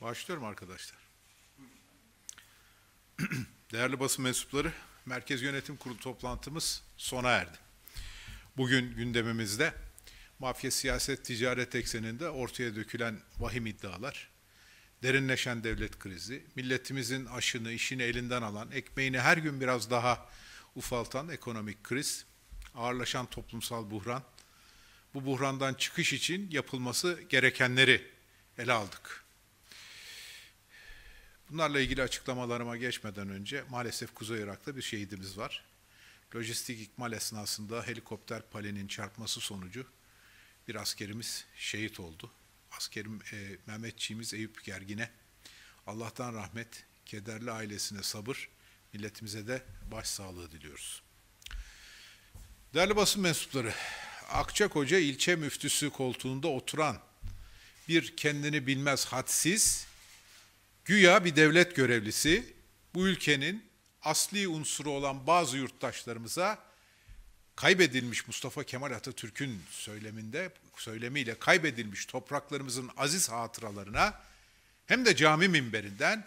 Başlıyorum arkadaşlar. Değerli basın mensupları, Merkez Yönetim Kurulu toplantımız sona erdi. Bugün gündemimizde mafya siyaset ticaret ekseninde ortaya dökülen vahim iddialar, derinleşen devlet krizi, milletimizin aşını, işini elinden alan, ekmeğini her gün biraz daha ufaltan ekonomik kriz, ağırlaşan toplumsal buhran, bu buhrandan çıkış için yapılması gerekenleri ele aldık. Bunlarla ilgili açıklamalarıma geçmeden önce maalesef Kuzey Irak'ta bir şehidimiz var. Lojistik ikmal esnasında helikopter palenin çarpması sonucu bir askerimiz şehit oldu. Askerim e, Mehmetçiğimiz Eyüp Gergin'e Allah'tan rahmet, kederli ailesine sabır, milletimize de başsağlığı diliyoruz. Değerli basın mensupları, Akçakoca ilçe müftüsü koltuğunda oturan bir kendini bilmez hadsiz Güya bir devlet görevlisi bu ülkenin asli unsuru olan bazı yurttaşlarımıza kaybedilmiş Mustafa Kemal Atatürk'ün söyleminde söylemiyle kaybedilmiş topraklarımızın aziz hatıralarına hem de cami minberinden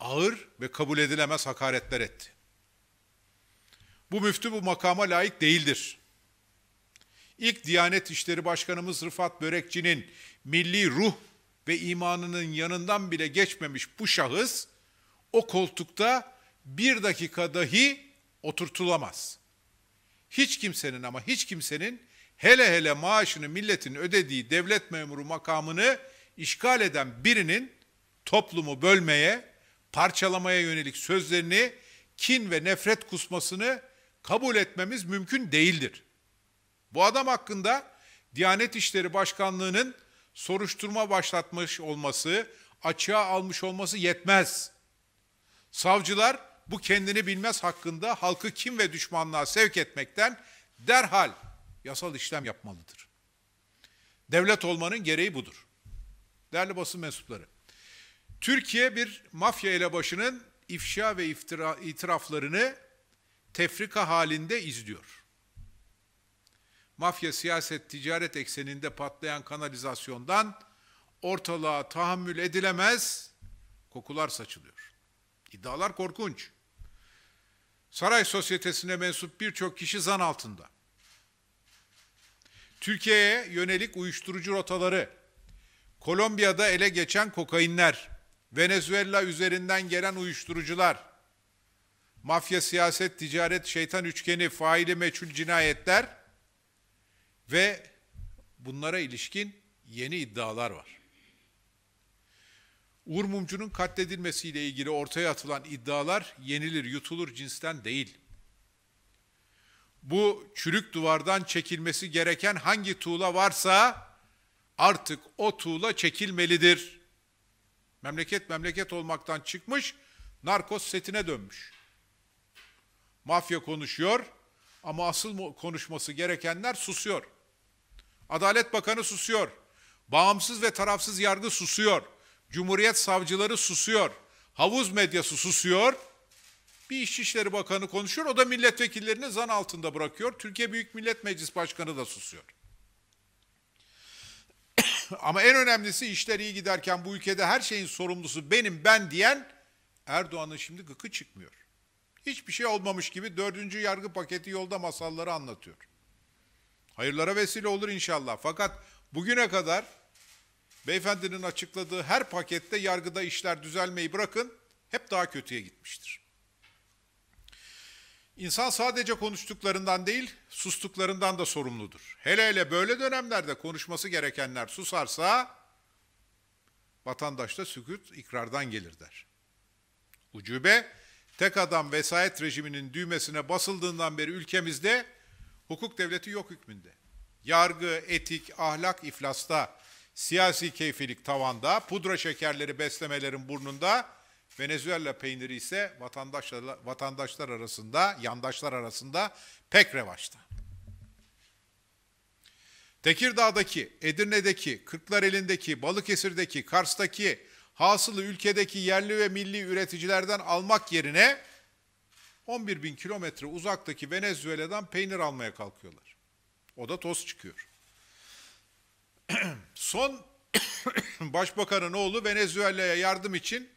ağır ve kabul edilemez hakaretler etti. Bu müftü bu makama layık değildir. İlk Diyanet İşleri Başkanımız Rıfat Börekçi'nin milli ruh ve imanının yanından bile geçmemiş bu şahıs o koltukta bir dakika dahi oturtulamaz. Hiç kimsenin ama hiç kimsenin hele hele maaşını milletin ödediği devlet memuru makamını işgal eden birinin toplumu bölmeye, parçalamaya yönelik sözlerini kin ve nefret kusmasını kabul etmemiz mümkün değildir. Bu adam hakkında Diyanet İşleri Başkanlığı'nın soruşturma başlatmış olması, açığa almış olması yetmez. Savcılar bu kendini bilmez hakkında halkı kim ve düşmanlığa sevk etmekten derhal yasal işlem yapmalıdır. Devlet olmanın gereği budur. Değerli basın mensupları, Türkiye bir mafya elebaşının ifşa ve iftira, itiraflarını tefrika halinde izliyor mafya siyaset ticaret ekseninde patlayan kanalizasyondan ortalığa tahammül edilemez kokular saçılıyor. İddialar korkunç. Saray sosyetesine mensup birçok kişi zan altında. Türkiye'ye yönelik uyuşturucu rotaları, Kolombiya'da ele geçen kokainler, Venezuela üzerinden gelen uyuşturucular, mafya siyaset ticaret şeytan üçgeni faili meçhul cinayetler ve bunlara ilişkin yeni iddialar var. Uğur Mumcu'nun katledilmesiyle ilgili ortaya atılan iddialar yenilir, yutulur cinsten değil. Bu çürük duvardan çekilmesi gereken hangi tuğla varsa artık o tuğla çekilmelidir. Memleket memleket olmaktan çıkmış, narkoz setine dönmüş. Mafya konuşuyor ama asıl konuşması gerekenler susuyor. Adalet Bakanı susuyor. Bağımsız ve tarafsız yargı susuyor. Cumhuriyet savcıları susuyor. Havuz medyası susuyor. Bir İçişleri Bakanı konuşuyor. O da milletvekillerini zan altında bırakıyor. Türkiye Büyük Millet Meclis Başkanı da susuyor. Ama en önemlisi işler iyi giderken bu ülkede her şeyin sorumlusu benim ben diyen Erdoğan'ın şimdi gıkı çıkmıyor. Hiçbir şey olmamış gibi dördüncü yargı paketi yolda masalları anlatıyor. Hayırlara vesile olur inşallah. Fakat bugüne kadar beyefendinin açıkladığı her pakette yargıda işler düzelmeyi bırakın hep daha kötüye gitmiştir. İnsan sadece konuştuklarından değil, sustuklarından da sorumludur. Hele hele böyle dönemlerde konuşması gerekenler susarsa vatandaşta sükut ikrardan gelir der. Ucube tek adam vesayet rejiminin düğmesine basıldığından beri ülkemizde Hukuk devleti yok hükmünde. Yargı, etik, ahlak iflasta, siyasi keyfilik tavanda, pudra şekerleri beslemelerin burnunda, Venezuela peyniri ise vatandaşlar, vatandaşlar arasında, yandaşlar arasında pek revaçta. Tekirdağ'daki, Edirne'deki, Kırklar elindeki, Balıkesir'deki, Kars'taki hasılı ülkedeki yerli ve milli üreticilerden almak yerine 11 bin kilometre uzaktaki Venezuela'dan peynir almaya kalkıyorlar. O da toz çıkıyor. Son başbakanın oğlu Venezuela'ya yardım için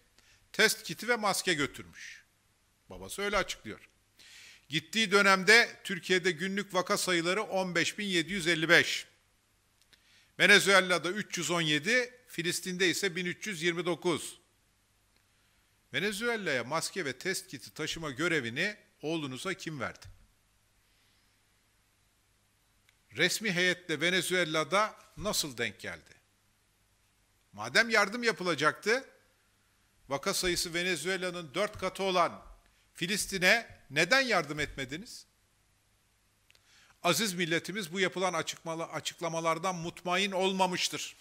test kiti ve maske götürmüş. Babası öyle açıklıyor. Gittiği dönemde Türkiye'de günlük vaka sayıları 15.755. Venezuela'da 317, Filistin'de ise 1329. Venezuela'ya maske ve test kiti taşıma görevini oğlunuza kim verdi? Resmi heyetle Venezuela'da nasıl denk geldi? Madem yardım yapılacaktı, vaka sayısı Venezuela'nın dört katı olan Filistin'e neden yardım etmediniz? Aziz milletimiz bu yapılan açıklamalardan mutmain olmamıştır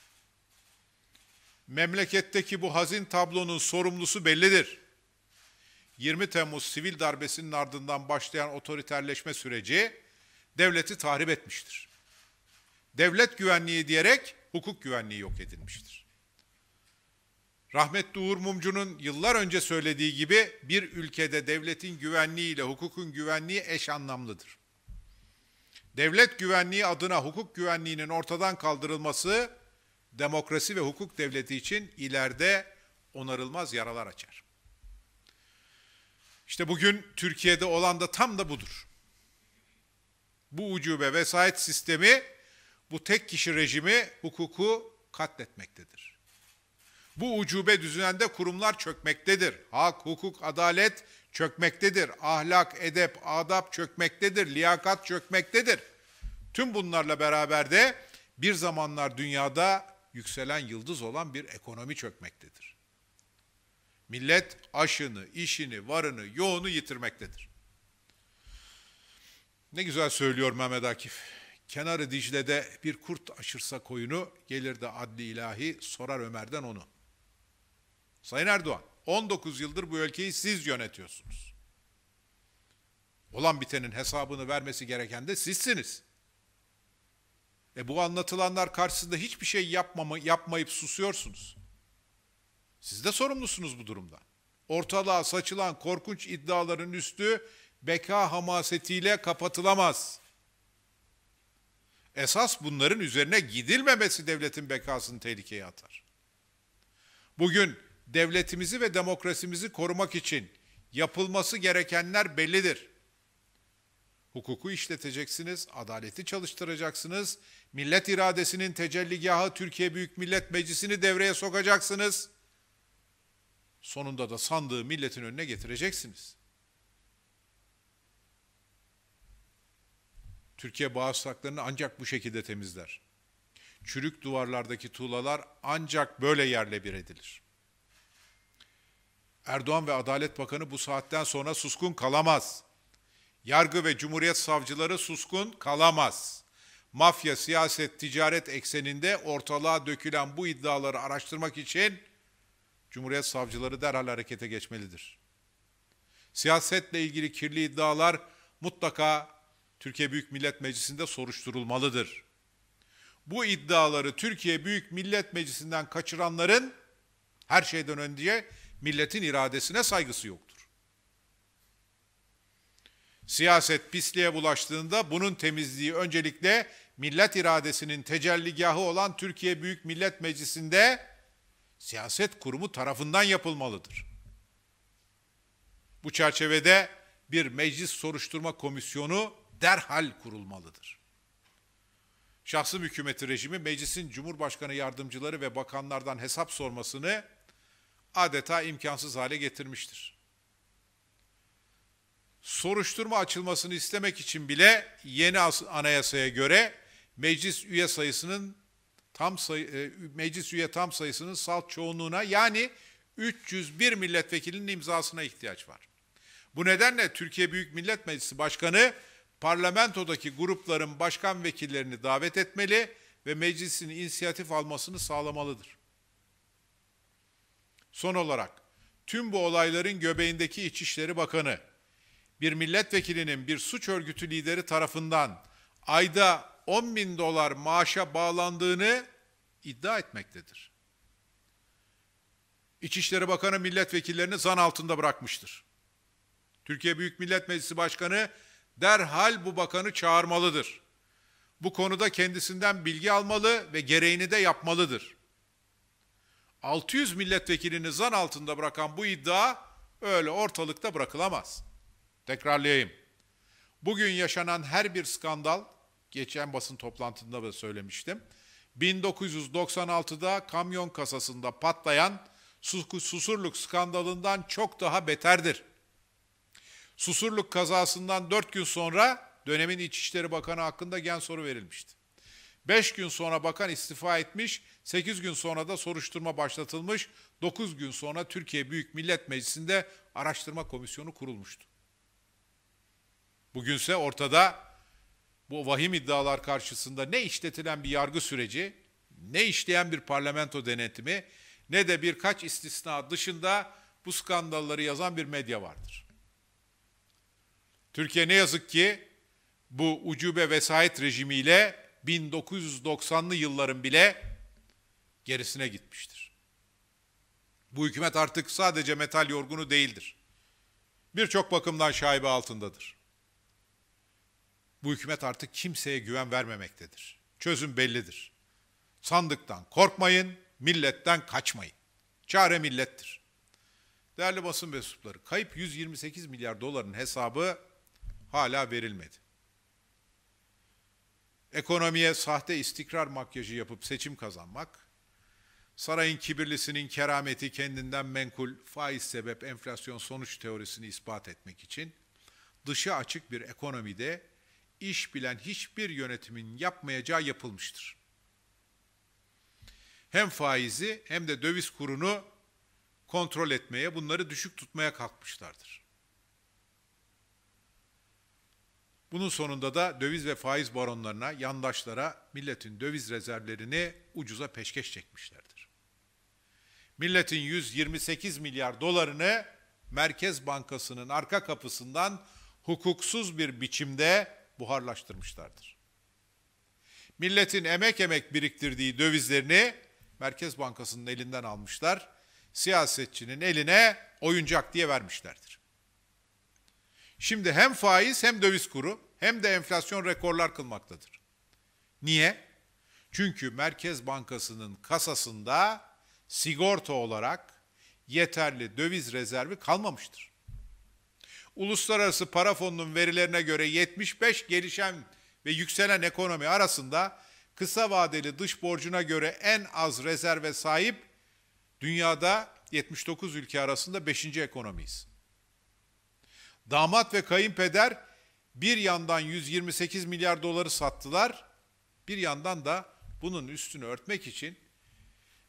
memleketteki bu hazin tablonun sorumlusu bellidir. 20 Temmuz sivil darbesinin ardından başlayan otoriterleşme süreci devleti tahrip etmiştir. Devlet güvenliği diyerek hukuk güvenliği yok edilmiştir. Rahmetli Uğur Mumcu'nun yıllar önce söylediği gibi bir ülkede devletin güvenliği ile hukukun güvenliği eş anlamlıdır. Devlet güvenliği adına hukuk güvenliğinin ortadan kaldırılması demokrasi ve hukuk devleti için ileride onarılmaz yaralar açar. İşte bugün Türkiye'de olan da tam da budur. Bu ucube vesayet sistemi bu tek kişi rejimi hukuku katletmektedir. Bu ucube düzeninde kurumlar çökmektedir. Hak, hukuk, adalet çökmektedir. Ahlak, edep, adap çökmektedir. Liyakat çökmektedir. Tüm bunlarla beraber de bir zamanlar dünyada yükselen yıldız olan bir ekonomi çökmektedir. Millet aşını, işini, varını, yoğunu yitirmektedir. Ne güzel söylüyor Mehmet Akif. Kenarı Dicle'de bir kurt aşırsa koyunu, gelir de adli ilahi sorar Ömer'den onu. Sayın Erdoğan, 19 yıldır bu ülkeyi siz yönetiyorsunuz. Olan bitenin hesabını vermesi gereken de sizsiniz. E bu anlatılanlar karşısında hiçbir şey yapmama, yapmayıp susuyorsunuz. Siz de sorumlusunuz bu durumda. Ortalığa saçılan korkunç iddiaların üstü beka hamasetiyle kapatılamaz. Esas bunların üzerine gidilmemesi devletin bekasını tehlikeye atar. Bugün devletimizi ve demokrasimizi korumak için yapılması gerekenler bellidir hukuku işleteceksiniz, adaleti çalıştıracaksınız, millet iradesinin tecelligahı Türkiye Büyük Millet Meclisi'ni devreye sokacaksınız. Sonunda da sandığı milletin önüne getireceksiniz. Türkiye bağırsaklarını ancak bu şekilde temizler. Çürük duvarlardaki tuğlalar ancak böyle yerle bir edilir. Erdoğan ve Adalet Bakanı bu saatten sonra suskun kalamaz.'' Yargı ve Cumhuriyet savcıları suskun kalamaz. Mafya, siyaset, ticaret ekseninde ortalığa dökülen bu iddiaları araştırmak için Cumhuriyet savcıları derhal harekete geçmelidir. Siyasetle ilgili kirli iddialar mutlaka Türkiye Büyük Millet Meclisi'nde soruşturulmalıdır. Bu iddiaları Türkiye Büyük Millet Meclisi'nden kaçıranların her şeyden önce milletin iradesine saygısı yok. Siyaset pisliğe bulaştığında bunun temizliği öncelikle millet iradesinin tecelligahı olan Türkiye Büyük Millet Meclisi'nde siyaset kurumu tarafından yapılmalıdır. Bu çerçevede bir meclis soruşturma komisyonu derhal kurulmalıdır. Şahsım hükümeti rejimi meclisin cumhurbaşkanı yardımcıları ve bakanlardan hesap sormasını adeta imkansız hale getirmiştir soruşturma açılmasını istemek için bile yeni anayasaya göre meclis üye sayısının tam sayı, e, meclis üye tam sayısının salt çoğunluğuna yani 301 milletvekilinin imzasına ihtiyaç var. Bu nedenle Türkiye Büyük Millet Meclisi Başkanı parlamentodaki grupların başkan vekillerini davet etmeli ve meclisin inisiyatif almasını sağlamalıdır. Son olarak tüm bu olayların göbeğindeki İçişleri Bakanı bir milletvekilinin bir suç örgütü lideri tarafından ayda 10 bin dolar maaşa bağlandığını iddia etmektedir. İçişleri Bakanı milletvekillerini zan altında bırakmıştır. Türkiye Büyük Millet Meclisi Başkanı derhal bu bakanı çağırmalıdır. Bu konuda kendisinden bilgi almalı ve gereğini de yapmalıdır. 600 milletvekilini zan altında bırakan bu iddia öyle ortalıkta bırakılamaz. Tekrarlayayım. Bugün yaşanan her bir skandal, geçen basın toplantında da söylemiştim. 1996'da kamyon kasasında patlayan Susurluk skandalından çok daha beterdir. Susurluk kazasından dört gün sonra dönemin İçişleri Bakanı hakkında gen soru verilmişti. Beş gün sonra bakan istifa etmiş, sekiz gün sonra da soruşturma başlatılmış, dokuz gün sonra Türkiye Büyük Millet Meclisi'nde araştırma komisyonu kurulmuştu. Bugünse ortada bu vahim iddialar karşısında ne işletilen bir yargı süreci, ne işleyen bir parlamento denetimi, ne de birkaç istisna dışında bu skandalları yazan bir medya vardır. Türkiye ne yazık ki bu ucube vesayet rejimiyle 1990'lı yılların bile gerisine gitmiştir. Bu hükümet artık sadece metal yorgunu değildir. Birçok bakımdan şaibe altındadır. Bu hükümet artık kimseye güven vermemektedir. Çözüm bellidir. Sandıktan korkmayın, milletten kaçmayın. Çare millettir. Değerli basın mensupları, kayıp 128 milyar doların hesabı hala verilmedi. Ekonomiye sahte istikrar makyajı yapıp seçim kazanmak, sarayın kibirlisinin kerameti kendinden menkul faiz sebep enflasyon sonuç teorisini ispat etmek için dışa açık bir ekonomide iş bilen hiçbir yönetimin yapmayacağı yapılmıştır. Hem faizi hem de döviz kurunu kontrol etmeye, bunları düşük tutmaya kalkmışlardır. Bunun sonunda da döviz ve faiz baronlarına, yandaşlara milletin döviz rezervlerini ucuza peşkeş çekmişlerdir. Milletin 128 milyar dolarını Merkez Bankası'nın arka kapısından hukuksuz bir biçimde buharlaştırmışlardır. Milletin emek emek biriktirdiği dövizlerini Merkez Bankası'nın elinden almışlar, siyasetçinin eline oyuncak diye vermişlerdir. Şimdi hem faiz hem döviz kuru hem de enflasyon rekorlar kılmaktadır. Niye? Çünkü Merkez Bankası'nın kasasında sigorta olarak yeterli döviz rezervi kalmamıştır. Uluslararası Para Fonu'nun verilerine göre 75 gelişen ve yükselen ekonomi arasında kısa vadeli dış borcuna göre en az rezerve sahip dünyada 79 ülke arasında 5. ekonomiyiz. Damat ve kayınpeder bir yandan 128 milyar doları sattılar, bir yandan da bunun üstünü örtmek için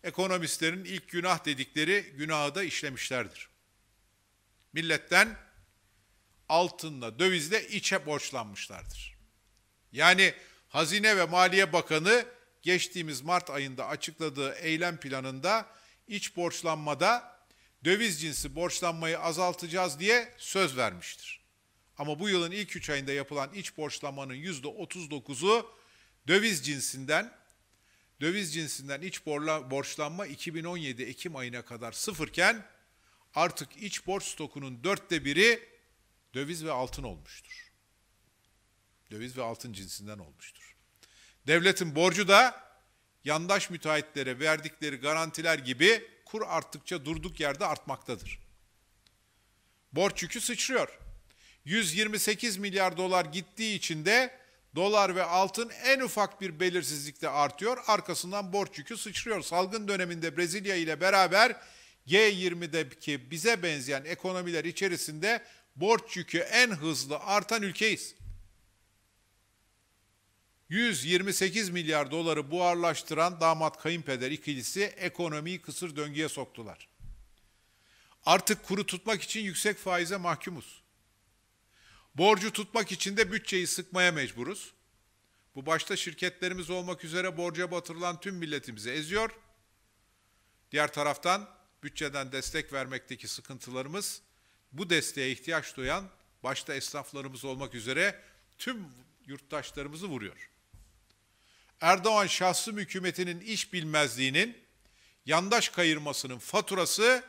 ekonomistlerin ilk günah dedikleri günahı da işlemişlerdir. Milletten altınla, dövizle içe borçlanmışlardır. Yani Hazine ve Maliye Bakanı geçtiğimiz Mart ayında açıkladığı eylem planında iç borçlanmada döviz cinsi borçlanmayı azaltacağız diye söz vermiştir. Ama bu yılın ilk üç ayında yapılan iç borçlanmanın yüzde otuz %39'u döviz cinsinden döviz cinsinden iç borçlanma 2017 Ekim ayına kadar sıfırken artık iç borç stokunun dörtte biri döviz ve altın olmuştur. Döviz ve altın cinsinden olmuştur. Devletin borcu da yandaş müteahhitlere verdikleri garantiler gibi kur arttıkça durduk yerde artmaktadır. Borç yükü sıçrıyor. 128 milyar dolar gittiği için de dolar ve altın en ufak bir belirsizlikte artıyor. Arkasından borç yükü sıçrıyor. Salgın döneminde Brezilya ile beraber G20'deki bize benzeyen ekonomiler içerisinde borç yükü en hızlı artan ülkeyiz. 128 milyar doları buharlaştıran damat kayınpeder ikilisi ekonomiyi kısır döngüye soktular. Artık kuru tutmak için yüksek faize mahkumuz. Borcu tutmak için de bütçeyi sıkmaya mecburuz. Bu başta şirketlerimiz olmak üzere borca batırılan tüm milletimizi eziyor. Diğer taraftan bütçeden destek vermekteki sıkıntılarımız bu desteğe ihtiyaç duyan başta esnaflarımız olmak üzere tüm yurttaşlarımızı vuruyor. Erdoğan şahsı hükümetinin iş bilmezliğinin, yandaş kayırmasının faturası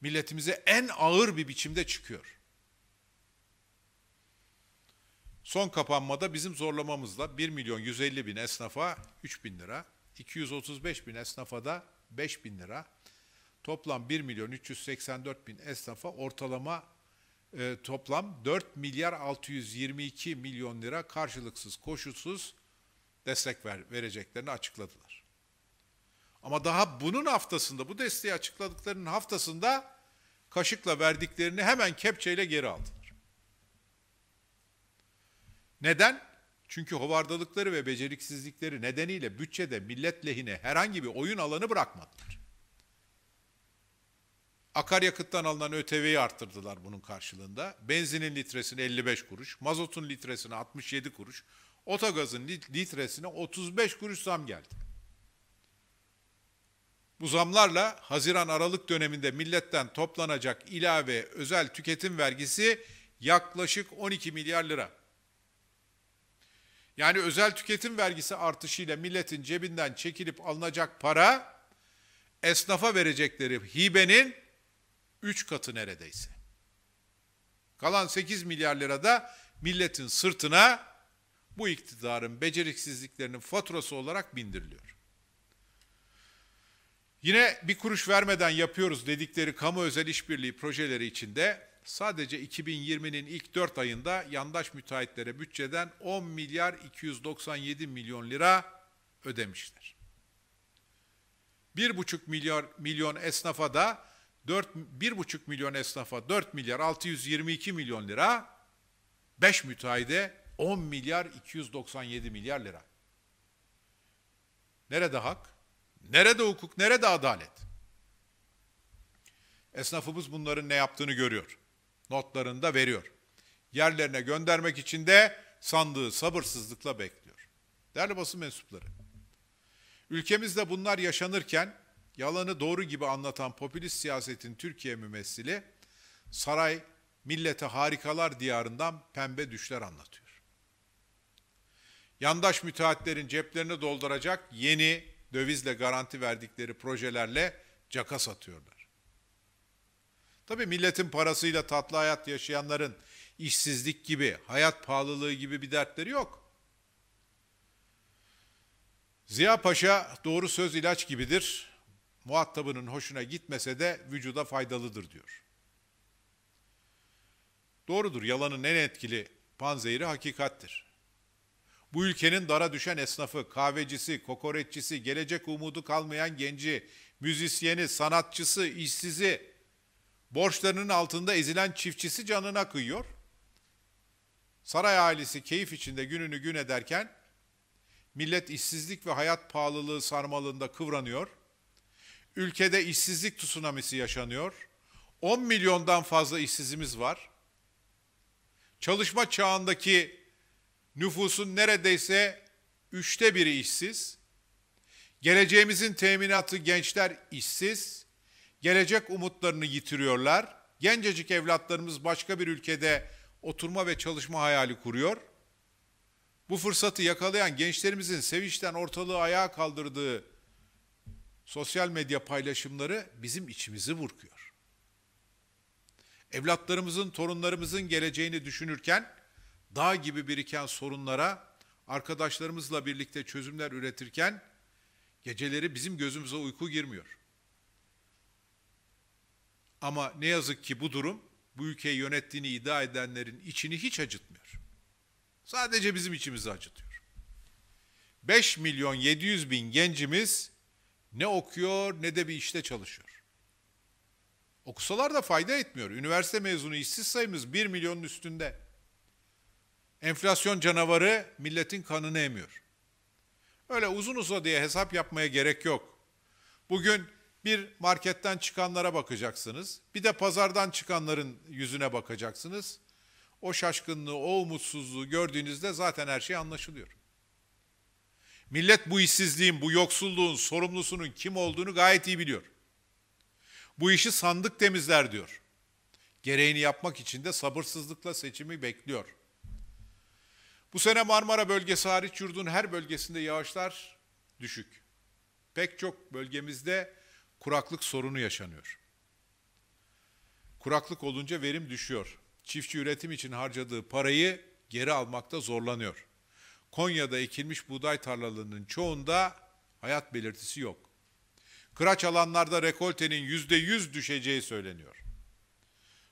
milletimize en ağır bir biçimde çıkıyor. Son kapanmada bizim zorlamamızla 1 milyon 150 bin esnafa 3 bin lira, 235 bin esnafa da 5 bin lira, toplam 1 milyon 384 bin esnafa ortalama e, toplam 4 milyar 622 milyon lira karşılıksız koşulsuz destek ver, vereceklerini açıkladılar. Ama daha bunun haftasında bu desteği açıkladıklarının haftasında kaşıkla verdiklerini hemen kepçeyle geri aldılar. Neden? Çünkü hovardalıkları ve beceriksizlikleri nedeniyle bütçede millet lehine herhangi bir oyun alanı bırakmadılar. Akaryakıttan alınan ÖTV'yi arttırdılar bunun karşılığında. Benzinin litresine 55 kuruş, mazotun litresine 67 kuruş, otogazın litresine 35 kuruş zam geldi. Bu zamlarla Haziran-Aralık döneminde milletten toplanacak ilave özel tüketim vergisi yaklaşık 12 milyar lira. Yani özel tüketim vergisi artışıyla milletin cebinden çekilip alınacak para esnafa verecekleri hibenin 3 katı neredeyse. Kalan 8 milyar lira da milletin sırtına bu iktidarın beceriksizliklerinin faturası olarak bindiriliyor. Yine bir kuruş vermeden yapıyoruz dedikleri kamu özel işbirliği projeleri içinde sadece 2020'nin ilk 4 ayında yandaş müteahhitlere bütçeden 10 milyar 297 milyon lira ödemişler. 1,5 milyar milyon esnafa da 4, 1,5 milyon esnafa 4 milyar 622 milyon lira, 5 müteahhide 10 milyar 297 milyar lira. Nerede hak? Nerede hukuk? Nerede adalet? Esnafımız bunların ne yaptığını görüyor. Notlarını da veriyor. Yerlerine göndermek için de sandığı sabırsızlıkla bekliyor. Değerli basın mensupları, ülkemizde bunlar yaşanırken yalanı doğru gibi anlatan popülist siyasetin Türkiye mümessili, saray millete harikalar diyarından pembe düşler anlatıyor. Yandaş müteahhitlerin ceplerini dolduracak yeni dövizle garanti verdikleri projelerle caka satıyorlar. Tabi milletin parasıyla tatlı hayat yaşayanların işsizlik gibi, hayat pahalılığı gibi bir dertleri yok. Ziya Paşa doğru söz ilaç gibidir muhatabının hoşuna gitmese de vücuda faydalıdır diyor. Doğrudur, yalanın en etkili panzehiri hakikattir. Bu ülkenin dara düşen esnafı, kahvecisi, kokoreççisi, gelecek umudu kalmayan genci, müzisyeni, sanatçısı, işsizi, borçlarının altında ezilen çiftçisi canına kıyıyor. Saray ailesi keyif içinde gününü gün ederken millet işsizlik ve hayat pahalılığı sarmalında kıvranıyor. Ülkede işsizlik tsunamisi yaşanıyor. 10 milyondan fazla işsizimiz var. Çalışma çağındaki nüfusun neredeyse üçte biri işsiz. Geleceğimizin teminatı gençler işsiz. Gelecek umutlarını yitiriyorlar. Gencecik evlatlarımız başka bir ülkede oturma ve çalışma hayali kuruyor. Bu fırsatı yakalayan gençlerimizin sevinçten ortalığı ayağa kaldırdığı sosyal medya paylaşımları bizim içimizi burkuyor. Evlatlarımızın, torunlarımızın geleceğini düşünürken dağ gibi biriken sorunlara arkadaşlarımızla birlikte çözümler üretirken geceleri bizim gözümüze uyku girmiyor. Ama ne yazık ki bu durum bu ülkeyi yönettiğini iddia edenlerin içini hiç acıtmıyor. Sadece bizim içimizi acıtıyor. 5 milyon 700 bin gencimiz ne okuyor ne de bir işte çalışıyor. Okusalar da fayda etmiyor. Üniversite mezunu işsiz sayımız 1 milyonun üstünde. Enflasyon canavarı milletin kanını emiyor. Öyle uzun uza diye hesap yapmaya gerek yok. Bugün bir marketten çıkanlara bakacaksınız. Bir de pazardan çıkanların yüzüne bakacaksınız. O şaşkınlığı, o umutsuzluğu gördüğünüzde zaten her şey anlaşılıyor. Millet bu işsizliğin, bu yoksulluğun sorumlusunun kim olduğunu gayet iyi biliyor. Bu işi sandık temizler diyor. Gereğini yapmak için de sabırsızlıkla seçimi bekliyor. Bu sene Marmara bölgesi hariç yurdun her bölgesinde yağışlar düşük. Pek çok bölgemizde kuraklık sorunu yaşanıyor. Kuraklık olunca verim düşüyor. Çiftçi üretim için harcadığı parayı geri almakta zorlanıyor. Konya'da ekilmiş buğday tarlalarının çoğunda hayat belirtisi yok. Kıraç alanlarda rekoltenin yüzde yüz düşeceği söyleniyor.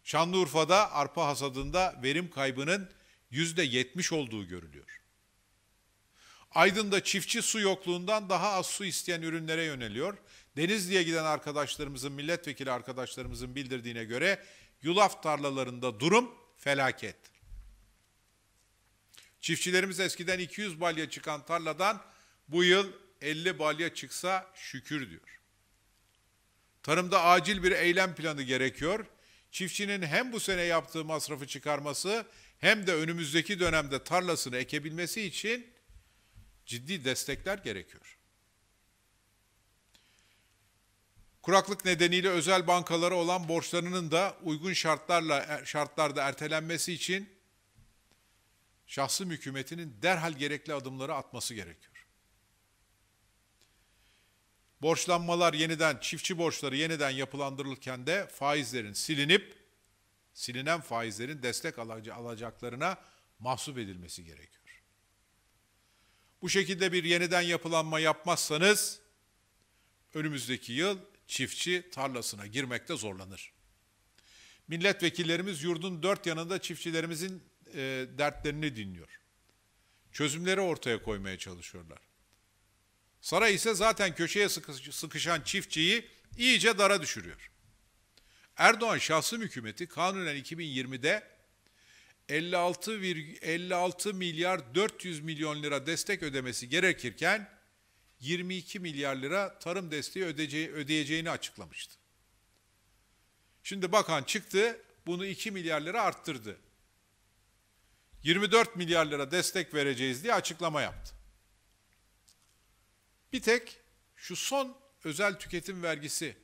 Şanlıurfa'da arpa hasadında verim kaybının yüzde yetmiş olduğu görülüyor. Aydın'da çiftçi su yokluğundan daha az su isteyen ürünlere yöneliyor. Denizli'ye giden arkadaşlarımızın, milletvekili arkadaşlarımızın bildirdiğine göre yulaf tarlalarında durum felaket. Çiftçilerimiz eskiden 200 balya çıkan tarladan bu yıl 50 balya çıksa şükür diyor. Tarımda acil bir eylem planı gerekiyor. Çiftçinin hem bu sene yaptığı masrafı çıkarması hem de önümüzdeki dönemde tarlasını ekebilmesi için ciddi destekler gerekiyor. Kuraklık nedeniyle özel bankalara olan borçlarının da uygun şartlarla er, şartlarda ertelenmesi için şahsım hükümetinin derhal gerekli adımları atması gerekiyor. Borçlanmalar yeniden, çiftçi borçları yeniden yapılandırılırken de faizlerin silinip, silinen faizlerin destek alacaklarına mahsup edilmesi gerekiyor. Bu şekilde bir yeniden yapılanma yapmazsanız, önümüzdeki yıl çiftçi tarlasına girmekte zorlanır. Milletvekillerimiz yurdun dört yanında çiftçilerimizin e, dertlerini dinliyor. Çözümleri ortaya koymaya çalışıyorlar. Saray ise zaten köşeye sıkışan çiftçiyi iyice dara düşürüyor. Erdoğan şahsi hükümeti kanunen 2020'de 56, 56 milyar 400 milyon lira destek ödemesi gerekirken 22 milyar lira tarım desteği ödeyeceği, ödeyeceğini açıklamıştı. Şimdi bakan çıktı bunu 2 milyar lira arttırdı. 24 milyar lira destek vereceğiz diye açıklama yaptı. Bir tek şu son özel tüketim vergisi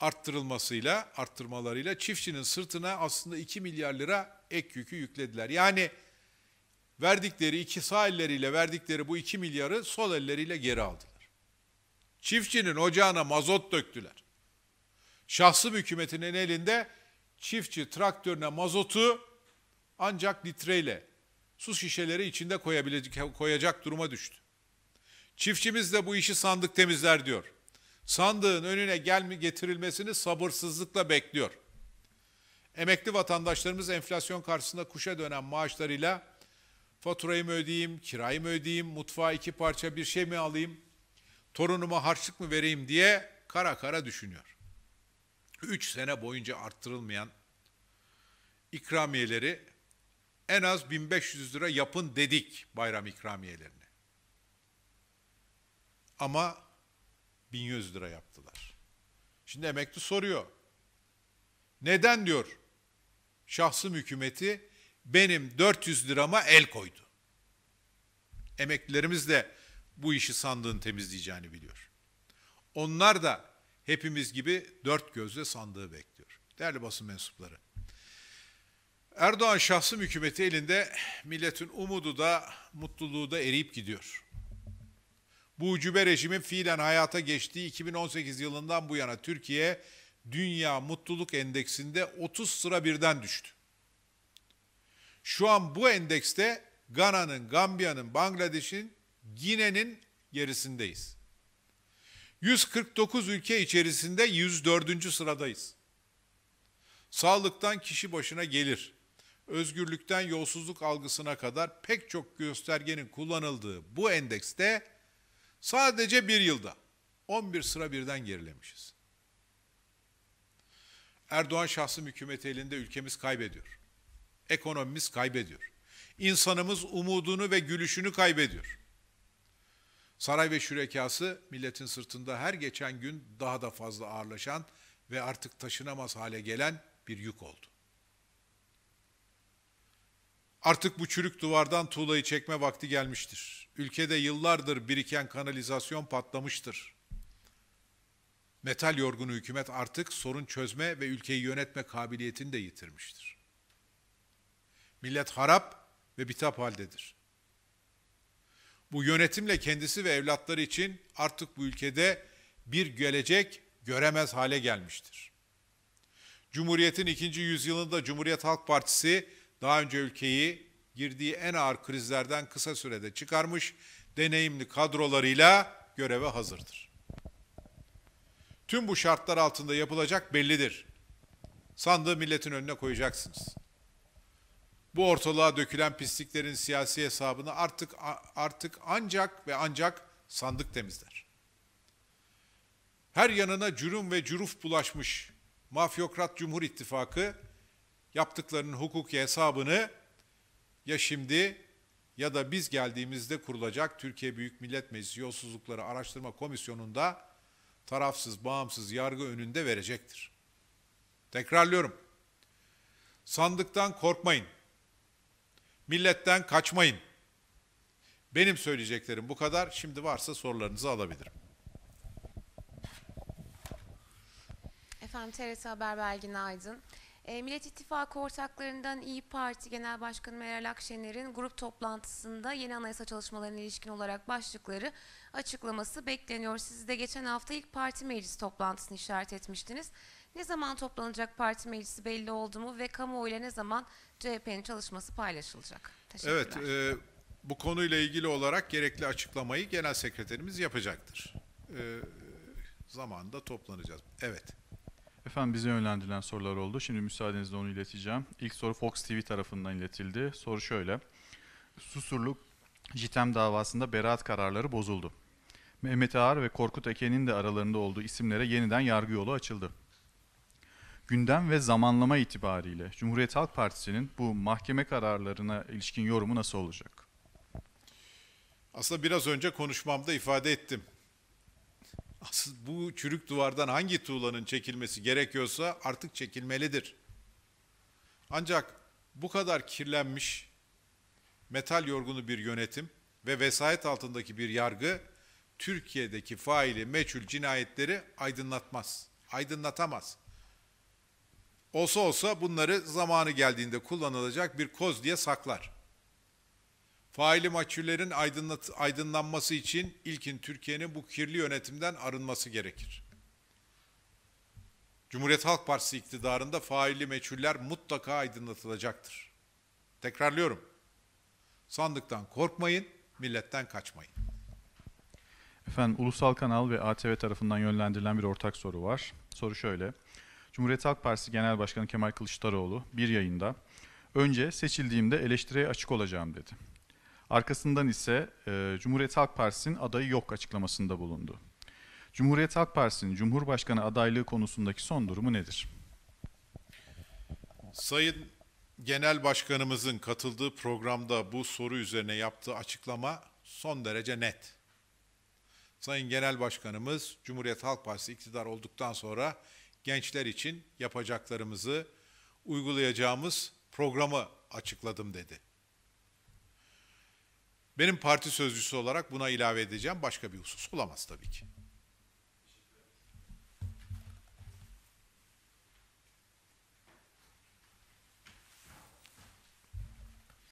arttırılmasıyla, arttırmalarıyla çiftçinin sırtına aslında 2 milyar lira ek yükü yüklediler. Yani verdikleri iki sağ elleriyle verdikleri bu 2 milyarı sol elleriyle geri aldılar. Çiftçinin ocağına mazot döktüler. Şahsım hükümetinin elinde çiftçi traktörüne mazotu ancak litreyle su şişeleri içinde koyabilecek, koyacak duruma düştü. Çiftçimiz de bu işi sandık temizler diyor. Sandığın önüne gelmi getirilmesini sabırsızlıkla bekliyor. Emekli vatandaşlarımız enflasyon karşısında kuşa dönen maaşlarıyla faturayı mı ödeyeyim, kirayı mı ödeyeyim, mutfağa iki parça bir şey mi alayım, torunuma harçlık mı vereyim diye kara kara düşünüyor. Üç sene boyunca arttırılmayan ikramiyeleri en az 1500 lira yapın dedik bayram ikramiyelerini. Ama 1100 lira yaptılar. Şimdi emekli soruyor. Neden diyor? Şahsım hükümeti benim 400 lirama el koydu. Emeklilerimiz de bu işi sandığın temizleyeceğini biliyor. Onlar da hepimiz gibi dört gözle sandığı bekliyor. Değerli basın mensupları, Erdoğan şahsım hükümeti elinde milletin umudu da mutluluğu da eriyip gidiyor. Bu ucube rejimin fiilen hayata geçtiği 2018 yılından bu yana Türkiye Dünya Mutluluk Endeksinde 30 sıra birden düştü. Şu an bu endekste Gana'nın, Gambiya'nın, Bangladeş'in, Gine'nin gerisindeyiz. 149 ülke içerisinde 104. sıradayız. Sağlıktan kişi başına gelir özgürlükten yolsuzluk algısına kadar pek çok göstergenin kullanıldığı bu endekste sadece bir yılda 11 sıra birden gerilemişiz. Erdoğan şahsi hükümeti elinde ülkemiz kaybediyor. Ekonomimiz kaybediyor. İnsanımız umudunu ve gülüşünü kaybediyor. Saray ve şürekası milletin sırtında her geçen gün daha da fazla ağırlaşan ve artık taşınamaz hale gelen bir yük oldu. Artık bu çürük duvardan tuğlayı çekme vakti gelmiştir. Ülkede yıllardır biriken kanalizasyon patlamıştır. Metal yorgunu hükümet artık sorun çözme ve ülkeyi yönetme kabiliyetini de yitirmiştir. Millet harap ve bitap haldedir. Bu yönetimle kendisi ve evlatları için artık bu ülkede bir gelecek göremez hale gelmiştir. Cumhuriyet'in ikinci yüzyılında Cumhuriyet Halk Partisi daha önce ülkeyi girdiği en ağır krizlerden kısa sürede çıkarmış deneyimli kadrolarıyla göreve hazırdır. Tüm bu şartlar altında yapılacak bellidir. Sandığı milletin önüne koyacaksınız. Bu ortalığa dökülen pisliklerin siyasi hesabını artık artık ancak ve ancak sandık temizler. Her yanına cürüm ve cüruf bulaşmış mafyokrat Cumhur İttifakı yaptıklarının hukuki hesabını ya şimdi ya da biz geldiğimizde kurulacak Türkiye Büyük Millet Meclisi Yolsuzlukları Araştırma Komisyonu'nda tarafsız, bağımsız yargı önünde verecektir. Tekrarlıyorum. Sandıktan korkmayın. Milletten kaçmayın. Benim söyleyeceklerim bu kadar. Şimdi varsa sorularınızı alabilirim. Efendim TRT Haber Belgin Aydın. E, Millet İttifakı ortaklarından İyi Parti Genel Başkanı Meral Akşener'in grup toplantısında yeni anayasa çalışmalarına ilişkin olarak başlıkları açıklaması bekleniyor. Siz de geçen hafta ilk parti meclisi toplantısını işaret etmiştiniz. Ne zaman toplanacak parti meclisi belli oldu mu ve kamuoyuyla ne zaman CHP'nin çalışması paylaşılacak? Teşekkürler. Evet, e, bu konuyla ilgili olarak gerekli açıklamayı genel sekreterimiz yapacaktır. E, zamanında toplanacağız. Evet. Efendim bize yönlendirilen sorular oldu. Şimdi müsaadenizle onu ileteceğim. İlk soru Fox TV tarafından iletildi. Soru şöyle. Susurluk JITEM davasında beraat kararları bozuldu. Mehmet Ağar ve Korkut Eken'in de aralarında olduğu isimlere yeniden yargı yolu açıldı. Gündem ve zamanlama itibariyle Cumhuriyet Halk Partisi'nin bu mahkeme kararlarına ilişkin yorumu nasıl olacak? Aslında biraz önce konuşmamda ifade ettim bu çürük duvardan hangi tuğlanın çekilmesi gerekiyorsa artık çekilmelidir. Ancak bu kadar kirlenmiş, metal yorgunu bir yönetim ve vesayet altındaki bir yargı Türkiye'deki faili meçhul cinayetleri aydınlatmaz, aydınlatamaz. Olsa olsa bunları zamanı geldiğinde kullanılacak bir koz diye saklar faili maçüllerin aydınlat, aydınlanması için ilkin Türkiye'nin bu kirli yönetimden arınması gerekir. Cumhuriyet Halk Partisi iktidarında faili meçhuller mutlaka aydınlatılacaktır. Tekrarlıyorum. Sandıktan korkmayın, milletten kaçmayın. Efendim Ulusal Kanal ve ATV tarafından yönlendirilen bir ortak soru var. Soru şöyle. Cumhuriyet Halk Partisi Genel Başkanı Kemal Kılıçdaroğlu bir yayında önce seçildiğimde eleştireye açık olacağım dedi. Arkasından ise e, Cumhuriyet Halk Partisi'nin adayı yok açıklamasında bulundu. Cumhuriyet Halk Partisi'nin Cumhurbaşkanı adaylığı konusundaki son durumu nedir? Sayın Genel Başkanımızın katıldığı programda bu soru üzerine yaptığı açıklama son derece net. Sayın Genel Başkanımız Cumhuriyet Halk Partisi iktidar olduktan sonra gençler için yapacaklarımızı uygulayacağımız programı açıkladım dedi. Benim parti sözcüsü olarak buna ilave edeceğim başka bir husus olamaz tabii ki.